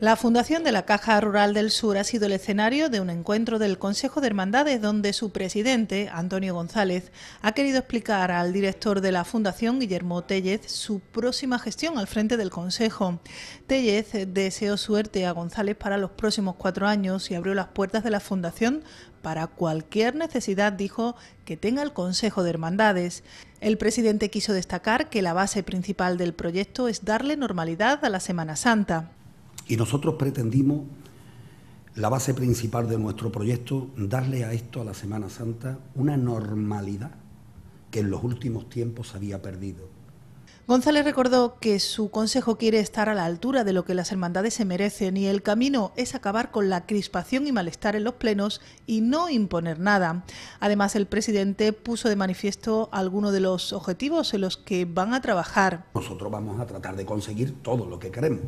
La fundación de la Caja Rural del Sur ha sido el escenario de un encuentro del Consejo de Hermandades donde su presidente, Antonio González, ha querido explicar al director de la fundación, Guillermo Tellez, su próxima gestión al frente del Consejo. Tellez deseó suerte a González para los próximos cuatro años y abrió las puertas de la fundación para cualquier necesidad, dijo, que tenga el Consejo de Hermandades. El presidente quiso destacar que la base principal del proyecto es darle normalidad a la Semana Santa. Y nosotros pretendimos, la base principal de nuestro proyecto, darle a esto, a la Semana Santa, una normalidad que en los últimos tiempos había perdido González recordó que su consejo quiere estar a la altura de lo que las hermandades se merecen y el camino es acabar con la crispación y malestar en los plenos y no imponer nada. Además, el presidente puso de manifiesto algunos de los objetivos en los que van a trabajar. Nosotros vamos a tratar de conseguir todo lo que queremos.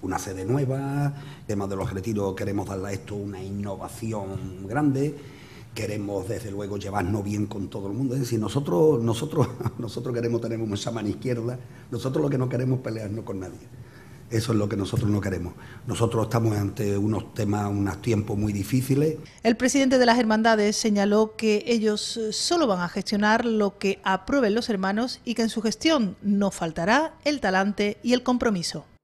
Una sede nueva, tema de los retiros, queremos darle a esto una innovación grande queremos desde luego llevarnos bien con todo el mundo. Es decir, nosotros, nosotros, nosotros queremos tener mucha mano izquierda, nosotros lo que no queremos es pelearnos con nadie. Eso es lo que nosotros no queremos. Nosotros estamos ante unos temas, unos tiempos muy difíciles. El presidente de las hermandades señaló que ellos eh, solo van a gestionar lo que aprueben los hermanos y que en su gestión no faltará el talante y el compromiso.